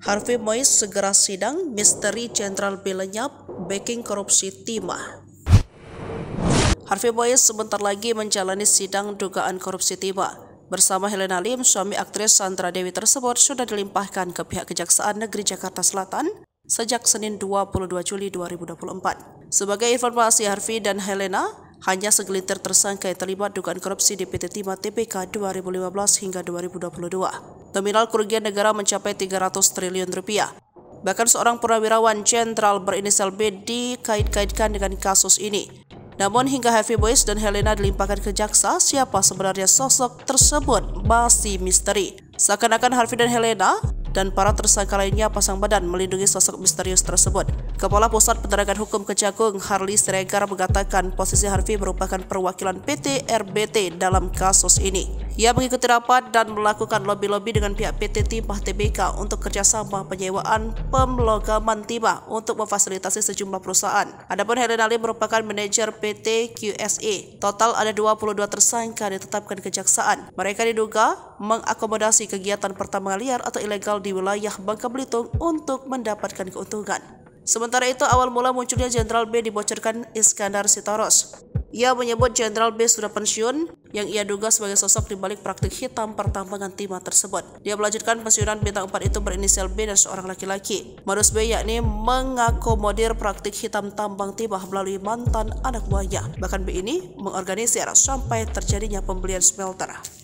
Harvey Mois segera sidang misteri Jenderal B backing korupsi timah. Harvey Mois sebentar lagi menjalani sidang dugaan korupsi timah. Bersama Helena Lim, suami aktris Sandra Dewi tersebut sudah dilimpahkan ke pihak Kejaksaan Negeri Jakarta Selatan sejak Senin 22 Juli 2024. Sebagai informasi, Harvey dan Helena hanya segelintir tersangka yang terlibat dugaan korupsi di PT Timah TPK 2015 hingga 2022. Nominal kerugian negara mencapai 300 triliun rupiah. Bahkan seorang purnawirawan jenderal berinisial B dikait-kaitkan dengan kasus ini. Namun hingga Heavy Boys dan Helena dilimpahkan ke jaksa, siapa sebenarnya sosok tersebut masih misteri. Seakan-akan Harvey dan Helena dan para tersangka lainnya pasang badan melindungi sosok misterius tersebut. Kepala Pusat Penerangan Hukum Kejagung Harley Siregar mengatakan posisi Harvey merupakan perwakilan PT RBT dalam kasus ini. Ia mengikuti rapat dan melakukan lobi-lobi dengan pihak PT Timah TBK untuk kerjasama penyewaan pemlogaman timah untuk memfasilitasi sejumlah perusahaan. Adapun Helen Ali merupakan manajer PT QSE. Total ada 22 tersangka ditetapkan kejaksaan. Mereka diduga mengakomodasi kegiatan pertambangan liar atau ilegal di wilayah Bangka Belitung untuk mendapatkan keuntungan. Sementara itu, awal mula munculnya Jenderal B dibocorkan Iskandar Sitoros. Ia menyebut Jenderal B sudah pensiun, yang ia duga sebagai sosok di balik praktik hitam pertambangan timah tersebut. Dia melanjutkan pensiunan bintang 4 itu berinisial B dan seorang laki-laki. Modus B yakni mengakomodir praktik hitam tambang timah melalui mantan anak buahnya. Bahkan B ini mengorganisir sampai terjadinya pembelian smelter.